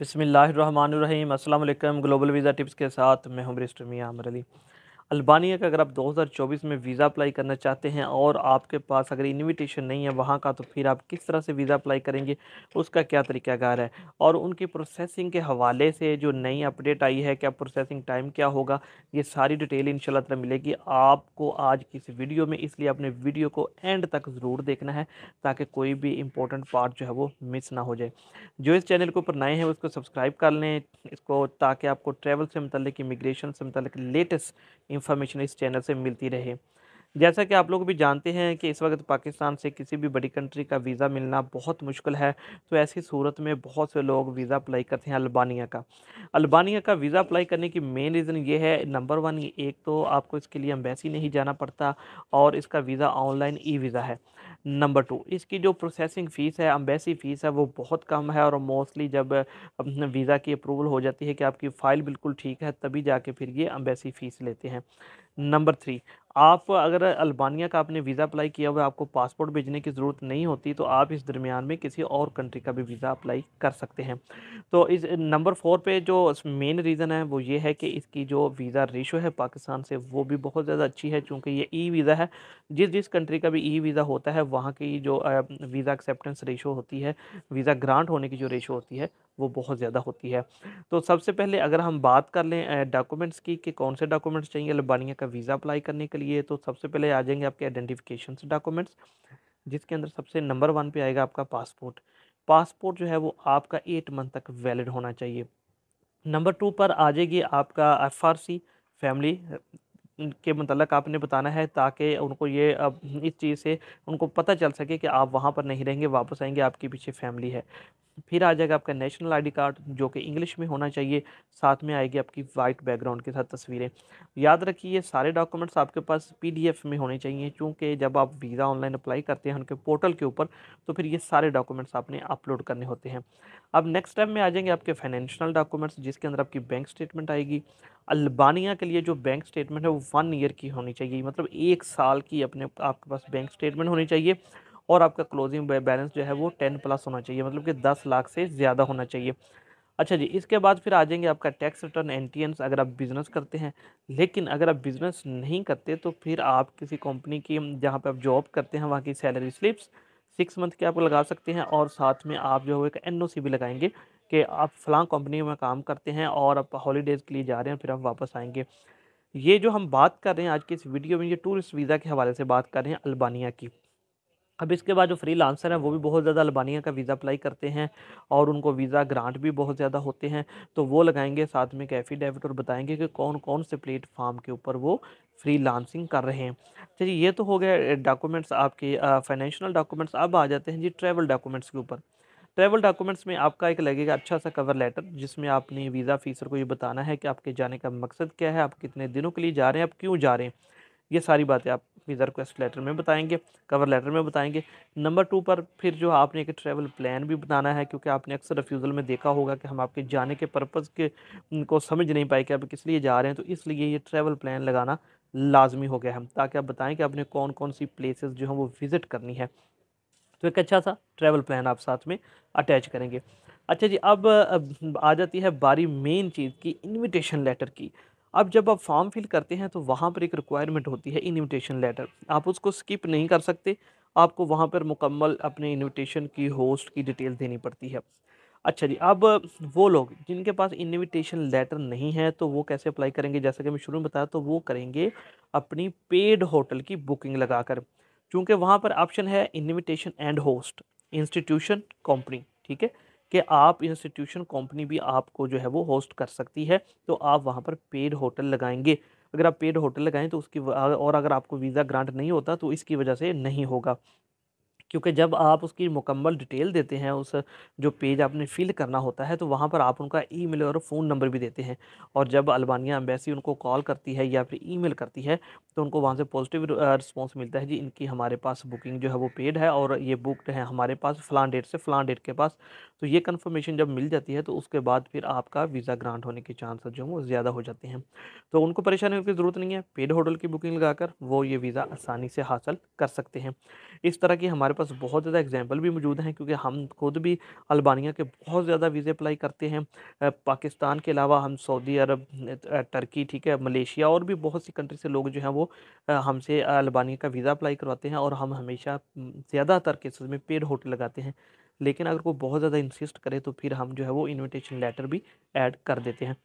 बिसमीम् असल global visa tips के साथ मैं हूं ब्रिस्टर मियाँ अमर अली अल्बानिया का अगर आप 2024 में वीज़ा अप्लाई करना चाहते हैं और आपके पास अगर इनविटेशन नहीं है वहाँ का तो फिर आप किस तरह से वीज़ा अप्लाई करेंगे उसका क्या तरीकाकार है और उनकी प्रोसेसिंग के हवाले से जो नई अपडेट आई है क्या प्रोसेसिंग टाइम क्या होगा ये सारी डिटेल इन शाला मिलेगी आपको आज किस वीडियो में इसलिए अपने वीडियो को एंड तक ज़रूर देखना है ताकि कोई भी इंपॉर्टेंट पार्ट जो है वो मिस ना हो जाए जो इस चैनल के ऊपर नए हैं उसको सब्सक्राइब कर लें इसको ताकि आपको ट्रैवल से मतलब इमिग्रेशन से मतलब लेटेस्ट इन्फॉर्मेशन इस चैनल से मिलती रहे जैसा कि आप लोग भी जानते हैं कि इस वक्त पाकिस्तान से किसी भी बड़ी कंट्री का वीज़ा मिलना बहुत मुश्किल है तो ऐसी सूरत में बहुत से लोग वीज़ा अप्लाई करते हैं अल्बानिया का अल्बानिया का वीज़ा अप्लाई करने की मेन रीज़न ये है नंबर वन ये एक तो आपको इसके लिए अम्बेसी नहीं जाना पड़ता और इसका वीज़ा ऑनलाइन ई वीज़ा है नंबर टू इसकी जो प्रोसेसिंग फ़ीस है अम्बेसी फ़ीस है वो बहुत कम है और मोस्टली जब वीज़ा की अप्रूवल हो जाती है कि आपकी फ़ाइल बिल्कुल ठीक है तभी जाके फिर ये अम्बेसी फ़ीस लेते हैं नंबर थ्री आप अगर अल्बानिया का आपने वीज़ा अप्लाई किया हुआ आपको पासपोर्ट भेजने की ज़रूरत नहीं होती तो आप इस दरमियान में किसी और कंट्री का भी वीज़ा अप्लाई कर सकते हैं तो इस नंबर फोर पे जो मेन रीज़न है वो ये है कि इसकी जो वीज़ा रेशो है पाकिस्तान से वो भी बहुत ज़्यादा अच्छी है चूँकि ये ई वीज़ा है जिस जिस कंट्री का भी ई वीज़ा होता है वहाँ की जो वीज़ा एक्सेप्टेंस रेशो होती है वीज़ा ग्रांट होने की जो रेशो होती है वो बहुत ज़्यादा होती है तो सबसे पहले अगर हम बात कर लें डॉक्यूमेंट्स की कि कौन से डॉक्यूमेंट्स चाहिए अल्बानिया का वीज़ा अप्लाई करने के लिए तो सबसे पहले आ जाएंगे आपके आइडेंटिफिकेशन डॉक्यूमेंट्स जिसके अंदर सबसे नंबर वन पे आएगा आपका पासपोर्ट पासपोर्ट जो है वो आपका एट मंथ तक वैलिड होना चाहिए नंबर टू पर आ जाएगी आपका एफ फैमिली के मतलब आपने बताना है ताकि उनको ये इस चीज़ से उनको पता चल सके कि आप वहाँ पर नहीं रहेंगे वापस आएंगे आपके पीछे फैमिली है फिर आ जाएगा आपका नेशनल आईडी कार्ड जो कि इंग्लिश में होना चाहिए साथ में आएगी आपकी वाइट बैकग्राउंड के साथ तस्वीरें याद रखिए ये सारे डॉक्यूमेंट्स आपके पास पीडीएफ में होने चाहिए क्योंकि जब आप वीज़ा ऑनलाइन अप्लाई करते हैं उनके पोर्टल के ऊपर तो फिर ये सारे डॉक्यूमेंट्स आपने अपलोड करने होते हैं अब नेक्स्ट टाइम में आ जाएंगे आपके फाइनेंशियल डॉक्यूमेंट्स जिसके अंदर आपकी बैंक स्टेटमेंट आएगी अल्बानिया के लिए जो बैंक स्टेटमेंट है वो वन ईयर की होनी चाहिए मतलब एक साल की अपने आपके पास बैंक स्टेटमेंट होनी चाहिए और आपका क्लोजिंग बैलेंस जो है वो टेन प्लस होना चाहिए मतलब कि दस लाख से ज़्यादा होना चाहिए अच्छा जी इसके बाद फिर आ जाएंगे आपका टैक्स रिटर्न एन अगर आप बिज़नेस करते हैं लेकिन अगर आप बिज़नेस नहीं करते तो फिर आप किसी कंपनी की जहाँ पे आप जॉब करते हैं वहाँ की सैलरी स्लिप्स सिक्स मंथ के आप लगा सकते हैं और साथ में आप जो है एक एन भी लगाएंगे कि आप फलां कंपनी में काम करते हैं और आप हॉलीडेज़ के लिए जा रहे हैं फिर आप वापस आएँगे ये जो हम बात कर रहे हैं आज की इस वीडियो में ये टूरिस्ट वीज़ा के हवाले से बात कर रहे हैं अल्बानिया की अब इसके बाद जो फ्री लांसर हैं वो भी बहुत ज़्यादा अल्बानिया का वीज़ा अप्लाई करते हैं और उनको वीज़ा ग्रांट भी बहुत ज़्यादा होते हैं तो वो लगाएंगे साथ में एक एफिडेविट और बताएंगे कि कौन कौन से प्लेटफार्म के ऊपर वो फ्री लांसिंग कर रहे हैं चलिए ये तो हो गया डॉक्यूमेंट्स आपके फाइनेंशियल डॉक्यूमेंट्स अब आ जाते हैं जी ट्रैवल डॉक्यूमेंट्स के ऊपर ट्रैवल डॉक्यूमेंट्स में आपका एक लगेगा अच्छा सा कवर लेटर जिसमें आपने वीज़ा फीसर को ये बताना है कि आपके जाने का मकसद क्या है आप कितने दिनों के लिए जा रहे हैं आप क्यों जा रहे हैं ये सारी बातें आप वीज़ा रिक्वेस्ट लेटर में बताएंगे कवर लेटर में बताएंगे नंबर टू पर फिर जो आपने एक ट्रैवल प्लान भी बनाना है क्योंकि आपने अक्सर रिफ्यूज़ल में देखा होगा कि हम आपके जाने के पर्पज़ के को समझ नहीं पाए कि आप किस लिए जा रहे हैं तो इसलिए ये ट्रैवल प्लान लगाना लाजमी हो गया है ताकि आप बताएँ कि आपने कौन कौन सी प्लेसेस जो हैं वो विज़िट करनी है तो एक अच्छा सा ट्रैवल प्लान आप साथ में अटैच करेंगे अच्छा जी अब, अब आ जाती है बारी मेन चीज़ की इनविटेशन लेटर की अब जब आप फॉर्म फिल करते हैं तो वहाँ पर एक रिक्वायरमेंट होती है इनविटेशन लेटर आप उसको स्किप नहीं कर सकते आपको वहाँ पर मुकम्मल अपने इनविटेशन की होस्ट की डिटेल देनी पड़ती है अच्छा जी अब वो लोग जिनके पास इनविटेशन लेटर नहीं है तो वो कैसे अप्लाई करेंगे जैसा कि मैं शुरू में बताया तो वो करेंगे अपनी पेड होटल की बुकिंग लगा कर चूँकि वहाँ पर ऑप्शन है invitation and host institution company ठीक है कि आप इंस्टीट्यूशन कंपनी भी आपको जो है वो होस्ट कर सकती है तो आप वहाँ पर पेड होटल लगाएंगे अगर आप पेड होटल लगाएं तो उसकी और अगर आपको वीज़ा ग्रांट नहीं होता तो इसकी वजह से नहीं होगा क्योंकि जब आप उसकी मुकम्मल डिटेल देते हैं उस जो पेज आपने फिल करना होता है तो वहाँ पर आप उनका ईमेल और फ़ोन नंबर भी देते हैं और जब अल्बानिया एम्बेसी उनको कॉल करती है या फिर ईमेल करती है तो उनको वहाँ से पॉजिटिव रिस्पॉन्स मिलता है जी इनकी हमारे पास बुकिंग जो है वो पेड है और ये बुकड है हमारे पास फ़लान डेट से फलान डेट के पास तो ये कन्फर्मेशन जब मिल जाती है तो उसके बाद फिर आपका वीज़ा ग्रांट होने के चांस जो वो ज़्यादा हो जाते हैं तो उनको परेशान होने की ज़रूरत नहीं है पेड होटल की बुकिंग लगाकर वो ये वीज़ा आसानी से हासिल कर सकते हैं इस तरह की हमारे पास बहुत ज़्यादा एग्जाम्पल भी मौजूद हैं क्योंकि हम खुद भी अल्बानिया के बहुत ज़्यादा वीज़े अप्लाई करते हैं पाकिस्तान के अलावा हम सऊदी अरब टर्की ठीक है मलेशिया और भी बहुत सी कंट्री से लोग जो हैं वो हमसे अल्बानिया का वीज़ा अप्लाई करवाते हैं और हम हमेशा ज़्यादातर केसेस में पेड होटल लगाते हैं लेकिन अगर वो बहुत ज़्यादा इंसिस्ट करे तो फिर हम जो है वो इन्विटेशन लेटर भी ऐड कर देते हैं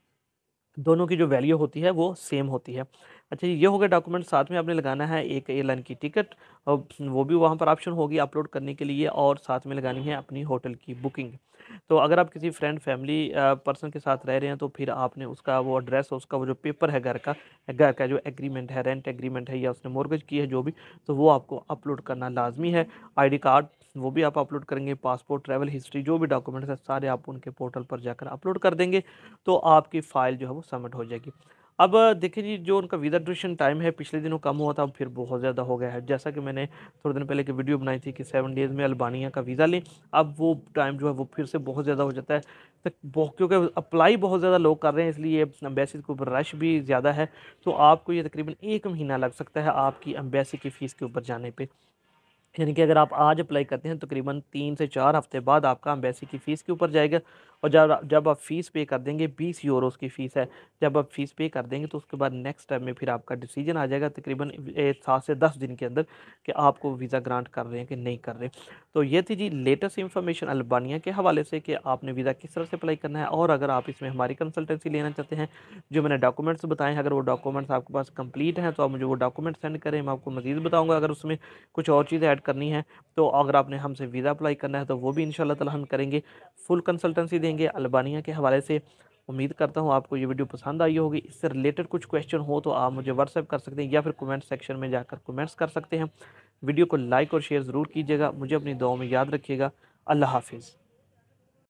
दोनों की जो वैल्यू होती है वो सेम होती है अच्छा ये हो गया डॉक्यूमेंट साथ में आपने लगाना है एक एयरलाइन की टिकट और वो भी वहाँ पर ऑप्शन होगी अपलोड करने के लिए और साथ में लगानी है अपनी होटल की बुकिंग तो अगर आप किसी फ्रेंड फैमिली पर्सन के साथ रह रहे हैं तो फिर आपने उसका वो एड्रेस उसका वो जो पेपर है घर का घर का जो एग्रीमेंट है रेंट एग्रीमेंट है या उसने मोर्गेज की है जो भी तो वो आपको अपलोड करना लाजमी है आईडी कार्ड वो भी आप अपलोड करेंगे पासपोर्ट ट्रैवल हिस्ट्री जो भी डॉक्यूमेंट्स हैं सारे आप उनके पोर्टल पर जाकर अपलोड कर देंगे तो आपकी फ़ाइल जो है वो सबमिट हो जाएगी अब देखिए जी जो उनका वीज़ा ड्यूरेशन टाइम है पिछले दिनों कम हुआ था अब फिर बहुत ज़्यादा हो गया है जैसा कि मैंने थोड़े दिन पहले की वीडियो बनाई थी कि सेवन डेज़ में अल्बानिया का वीज़ा लें अब वो टाइम जो है वो फिर से बहुत ज़्यादा हो जाता है तो क्योंकि अप्लाई बहुत ज़्यादा लोग कर रहे हैं इसलिए अम्बेसी के ऊपर रश भी ज़्यादा है तो आपको ये तकरीबन एक महीना लग सकता है आपकी अम्बेसी की फ़ीस के ऊपर जाने पर यानी कि अगर आप आज अप्लाई करते हैं तकरीबन तीन से चार हफ्ते बाद आपका अम्बेसी की फ़ीस के ऊपर जाएगा और जब जब आप फ़ीस पे कर देंगे बीस यूरो की फ़ीस है जब आप फ़ीस पे कर देंगे तो उसके बाद नेक्स्ट टाइम में फिर आपका डिसीजन आ जाएगा तकरीबन सात से दस दिन के अंदर कि आपको वीज़ा ग्रांट कर रहे हैं कि नहीं कर रहे तो ये थी जी लेटेस्ट इन्फॉर्मेशन अल्बानिया के हवाले से कि आपने वीज़ा किस तरह से अप्लाई करना है और अगर आप इसमें हमारी कंसल्टेंसी लेना चाहते हैं जो मैंने डॉक्यूमेंट्स बताएं अगर वो डॉक्यूमेंट्स आपके पास कंप्लीट हैं तो आप मुझे वो डॉक्यूमेंट सेंड करें मैं आपको मजीद बताऊँगा अगर उसमें कुछ और चीज़ें ऐड करनी है तो अगर आपने हमसे वीज़ा अप्लाई करना है तो वो भी इन ताला हम करेंगे फुल कंसल्टेंसी देंगे करेंगे अल्बानिया के हवाले से उम्मीद करता हूँ आपको ये वीडियो पसंद आई होगी इससे रिलेटेड कुछ क्वेश्चन हो तो आप मुझे व्हाट्सएप कर सकते हैं या फिर कमेंट सेक्शन में जाकर कमेंट्स कर सकते हैं वीडियो को लाइक और शेयर ज़रूर कीजिएगा मुझे अपनी दुआओं में याद रखिएगा अल्लाह हाफिज़